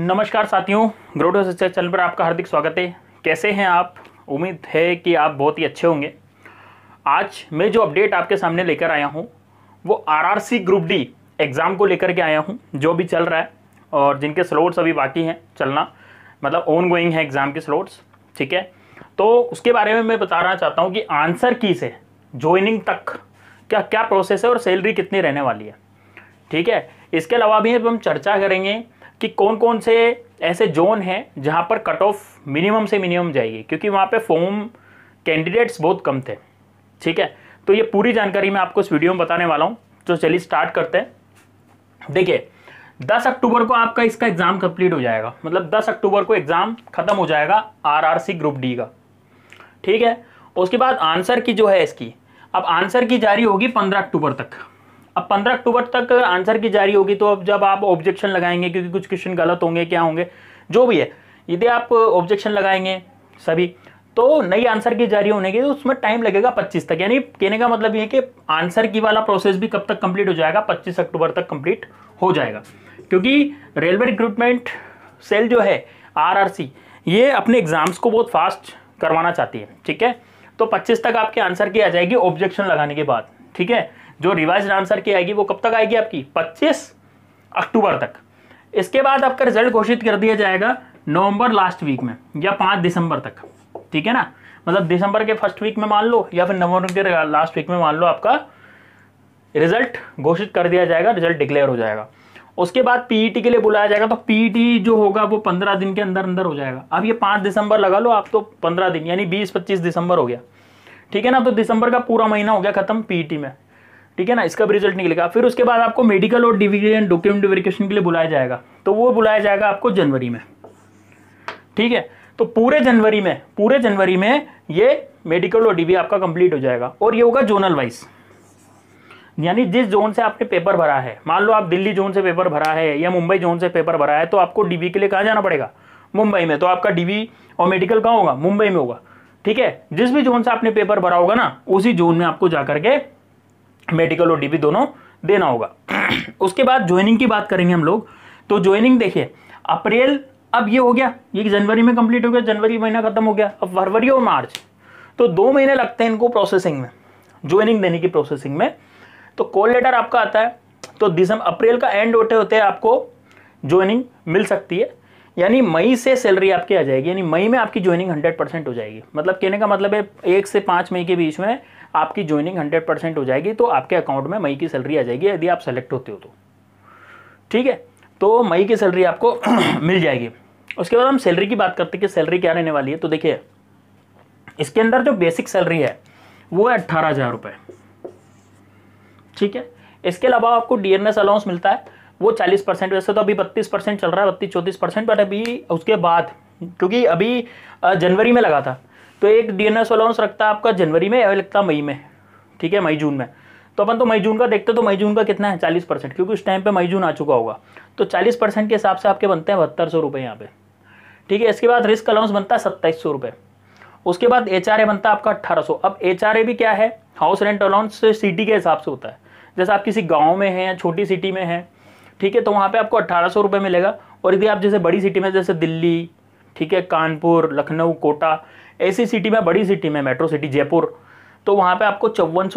नमस्कार साथियों ग्रोडो शिक्षा चैनल पर आपका हार्दिक स्वागत है कैसे हैं आप उम्मीद है कि आप बहुत ही अच्छे होंगे आज मैं जो अपडेट आपके सामने लेकर आया हूं वो आरआरसी ग्रुप डी एग्ज़ाम को लेकर के आया हूं जो भी चल रहा है और जिनके स्लोट्स अभी बाकी हैं चलना मतलब ऑन गोइंग है एग्ज़ाम के स्लोट्स ठीक है तो उसके बारे में मैं बताना चाहता हूँ कि आंसर की से ज्वाइनिंग तक क्या क्या प्रोसेस है और सैलरी कितनी रहने वाली है ठीक है इसके अलावा भी हम चर्चा करेंगे कि कौन कौन से ऐसे जोन हैं जहाँ पर कट ऑफ मिनिमम से मिनिमम जाएगी क्योंकि वहाँ पे फॉर्म कैंडिडेट्स बहुत कम थे ठीक है तो ये पूरी जानकारी मैं आपको इस वीडियो में बताने वाला हूँ तो चलिए स्टार्ट करते हैं देखिए 10 अक्टूबर को आपका इसका एग्ज़ाम कंप्लीट हो जाएगा मतलब 10 अक्टूबर को एग्ज़ाम ख़त्म हो जाएगा आरआरसी ग्रुप डी का ठीक है उसके बाद आंसर की जो है इसकी अब आंसर की जारी होगी 15 अक्टूबर तक अब 15 अक्टूबर तक आंसर की जारी होगी तो अब जब आप ऑब्जेक्शन लगाएंगे क्योंकि कुछ क्वेश्चन गलत होंगे क्या होंगे जो भी है यदि आप ऑब्जेक्शन लगाएंगे सभी तो नई आंसर की जारी होने के उसमें टाइम लगेगा पच्चीस तक यानी कहने का मतलब ये है कि आंसर की वाला प्रोसेस भी कब तक कंप्लीट हो जाएगा पच्चीस अक्टूबर तक कंप्लीट हो जाएगा क्योंकि रेलवे रिक्रूटमेंट सेल जो है आरआरसी ये अपने एग्जाम्स को बहुत फास्ट करवाना चाहती है ठीक है तो 25 तक आपके आंसर की आ जाएगी ऑब्जेक्शन लगाने के बाद ठीक है जो रिवाइज आंसर की आएगी वो कब तक आएगी आपकी पच्चीस अक्टूबर तक इसके बाद आपका रिजल्ट घोषित कर दिया जाएगा नवंबर लास्ट वीक में या पाँच दिसंबर तक ठीक है ना मतलब दिसंबर के फर्स्ट वीक में मान लो या फिर नवंबर के लास्ट वीक में मान लो आपका रिजल्ट घोषित कर दिया जाएगा रिजल्ट डिक्लेयर हो जाएगा उसके बाद पीईटी e के लिए बुलाया जाएगा तो पीईटी e जो होगा वो पंद्रह दिन के अंदर अंदर हो जाएगा अब ये पाँच दिसंबर लगा लो आप तो पंद्रह दिन यानी बीस पच्चीस दिसंबर हो गया ठीक है ना तो दिसंबर का पूरा महीना हो गया खत्म पीईटी e में ठीक है ना इसका भी रिजल्ट निकलेगा फिर उसके बाद आपको मेडिकल और डिवीजन डॉक्यूमेंट वेरिफिकेशन के लिए बुलाया जाएगा तो वो बुलाया जाएगा आपको जनवरी में ठीक है तो पूरे जनवरी में पूरे जनवरी में ये मेडिकल और डीवी आपका कंप्लीट हो जाएगा और ये होगा जोनल वाइज यानी जिस जोन से आपने पेपर भरा है मान लो आप दिल्ली जोन से पेपर भरा है या मुंबई जोन से पेपर भरा है तो आपको डीवी के लिए कहाँ जाना पड़ेगा मुंबई में तो आपका डीवी और मेडिकल कहाँ होगा मुंबई में होगा ठीक है जिस भी जोन से आपने पेपर भरा होगा ना उसी जोन में आपको जाकर के मेडिकल और डीबी दोनों देना होगा उसके बाद ज्वाइनिंग की बात करेंगे हम लोग तो ज्वाइनिंग देखिए अप्रैल अब ये हो गया ये जनवरी में कंप्लीट हो गया जनवरी महीना खत्म हो गया अब फरवरी और मार्च तो दो महीने लगते हैं इनको प्रोसेसिंग में ज्वाइनिंग देने की प्रोसेसिंग में तो कॉल लेटर आपका आता है तो दिसंबर अप्रैल का एंड होते होते आपको ज्वाइनिंग मिल सकती है यानी मई से सैलरी आपकी आ जाएगी यानी मई में आपकी ज्वाइनिंग हंड्रेड परसेंट हो जाएगी मतलब कहने का मतलब है एक से पाँच मई के बीच में आपकी ज्वाइनिंग हंड्रेड परसेंट हो जाएगी तो आपके अकाउंट में मई की सैलरी आ जाएगी यदि आप सेलेक्ट होते हो तो ठीक है तो मई की सैलरी आपको मिल जाएगी उसके बाद हम सैलरी की बात करते हैं कि सैलरी क्या रहने वाली है तो देखिए इसके अंदर जो बेसिक सैलरी है वो है अट्ठारह हज़ार रुपये ठीक है इसके अलावा आपको डी एन एस अलाउंस मिलता है वो चालीस परसेंट वैसे तो अभी बत्तीस परसेंट चल रहा है बत्तीस चौंतीस परसेंट बट अभी उसके बाद क्योंकि अभी जनवरी में लगा था तो एक डीएनएस अलाउंस रखता है आपका जनवरी में या लगता मई में ठीक है मई जून में तो अपन तो मई जून का देखते तो मई जून का कितना है चालीस परसेंट क्योंकि उस टाइम पे मई जून आ चुका होगा तो चालीस परसेंट के हिसाब से आपके बनते हैं बहत्तर सौ रुपये यहाँ पे ठीक है इसके बाद रिस्क अलाउंस बनता है सत्ताईस सौ रुपये उसके बाद एच बनता है आपका अट्ठारह सौ अब एच भी क्या है हाउस रेंट अलाउंस सिटी के हिसाब से होता है जैसे आप किसी गाँव में हैं या छोटी सिटी में हैं ठीक है तो वहाँ पर आपको अट्ठारह सौ रुपये मिलेगा और यदि आप जैसे बड़ी सिटी में जैसे दिल्ली ठीक है कानपुर लखनऊ कोटा ऐसी सिटी में बड़ी सिटी में मेट्रो सिटी जयपुर तो वहाँ पर आपको चौवन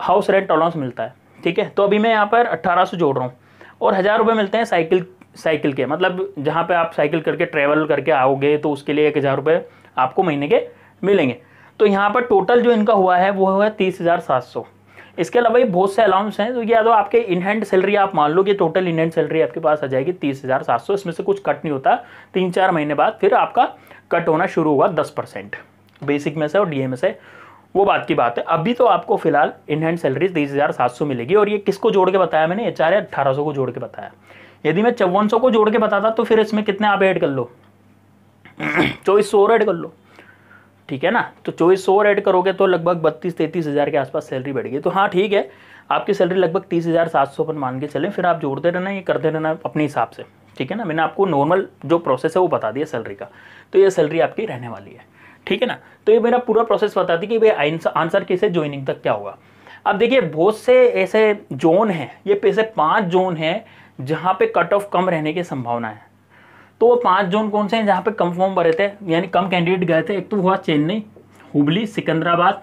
हाउस रेंट अलाउंस मिलता है ठीक है तो अभी मैं यहाँ पर अट्ठारह जोड़ रहा हूँ और हज़ार रुपये मिलते हैं साइकिल साइकिल के मतलब जहाँ पे आप साइकिल करके ट्रैवल करके आओगे तो उसके लिए एक हज़ार रुपये आपको महीने के मिलेंगे तो यहाँ पर टोटल जो इनका हुआ है वो हुआ है तीस हज़ार सात सौ इसके अलावा ये बहुत से अलाउंस हैं तो या तो आपके इनहैंड सैलरी आप मान लो कि टोटल इनहैंड सैलरी आपके पास आ जाएगी तीस हज़ार सात सौ इसमें से कुछ कट नहीं होता तीन चार महीने बाद फिर आपका कट होना शुरू हुआ दस परसेंट बेसिक में से और डी में से वो बात की बात है अभी तो आपको फिलहाल इनहैंड सैलरी तीस हज़ार सात सौ मिलेगी और ये किसको जोड़ के बताया मैंने एच आर अट्ठारह सौ को जोड़ के बताया यदि मैं चौवन सौ को जोड़ के बताता तो फिर इसमें कितने आप ऐड कर लो चौबीस सौ और ऐड कर लो ठीक है ना तो चौबीस सौ और ऐड करोगे तो लगभग बत्तीस तैतीस हज़ार के आसपास सैलरी बढ़ गई तो हाँ ठीक है आपकी सैलरी लगभग तीस हज़ार सात सौ अपन मान के चलें फिर आप जोड़ते रहना ये करते रहना अपने हिसाब से ठीक है ना मैंने आपको नॉर्मल जो प्रोसेस है वो बता दिया सैलरी का तो ये सैलरी आपकी रहने वाली है ठीक है ना तो ये मेरा पूरा प्रोसेस बता दी कि भाई आंसर किसे ज्वाइनिंग तक क्या होगा अब देखिए बहुत से ऐसे जोन हैं ये पैसे पाँच जोन हैं जहाँ पे कट ऑफ कम रहने की संभावना है तो वो पाँच जोन कौन से हैं जहाँ पे कम फॉर्म भरे थे यानी कम कैंडिडेट गए थे एक तो हुआ चेन्नई हुबली सिकंदराबाद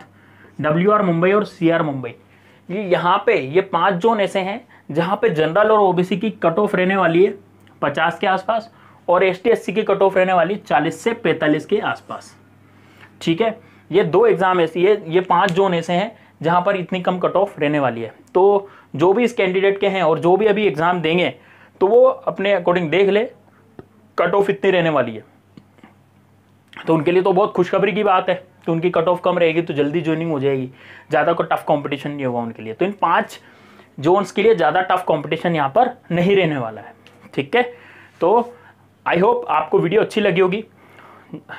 डब्ल्यू आर मुंबई और सी आर मुंबई ये यहाँ पे ये पांच जोन ऐसे हैं जहाँ पे जनरल और ओबीसी की कट ऑफ रहने वाली है पचास के आसपास और एस टी की कट ऑफ रहने वाली चालीस से पैंतालीस के आसपास ठीक है ये दो एग्ज़ाम ऐसी ये ये पाँच जोन ऐसे हैं जहाँ पर इतनी कम कट ऑफ रहने वाली है तो जो भी इस कैंडिडेट के हैं और जो भी अभी एग्ज़ाम देंगे तो वो अपने अकॉर्डिंग देख ले कट ऑफ इतनी रहने वाली है तो उनके लिए तो बहुत खुशखबरी की बात है कि तो उनकी कट ऑफ कम रहेगी तो जल्दी ज्वाइनिंग हो जाएगी ज़्यादा कोई टफ कॉम्पिटिशन नहीं होगा उनके लिए तो इन पाँच जोन्स के लिए ज़्यादा टफ कॉम्पिटिशन यहाँ पर नहीं रहने वाला है ठीक है तो आई होप आपको वीडियो अच्छी लगी होगी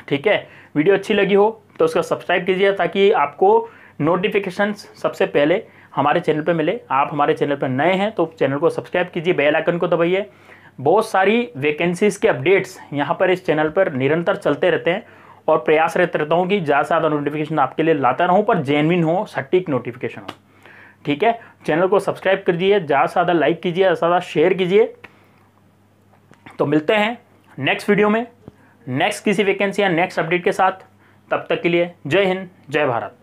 ठीक है वीडियो अच्छी लगी हो तो उसका सब्सक्राइब कीजिए ताकि आपको नोटिफिकेशन सबसे पहले हमारे चैनल पर मिले आप हमारे चैनल पर नए हैं तो चैनल को सब्सक्राइब कीजिए बेल आइकन को दबाइए बहुत सारी वैकेंसीज़ के अपडेट्स यहाँ पर इस चैनल पर निरंतर चलते रहते हैं और प्रयास रहते रहता हूँ कि ज़्यादा से ज़्यादा नोटिफिकेशन आपके लिए लाता रहूँ पर जेनविन हो सटीक नोटिफिकेशन हो ठीक है चैनल को सब्सक्राइब कर दीजिए ज़्यादा से ज़्यादा लाइक कीजिए ज़्यादा ज़्यादा शेयर कीजिए तो मिलते हैं नेक्स्ट वीडियो में नेक्स्ट किसी वैकेंसी या नेक्स्ट अपडेट के साथ तब तक के लिए जय हिंद जय भारत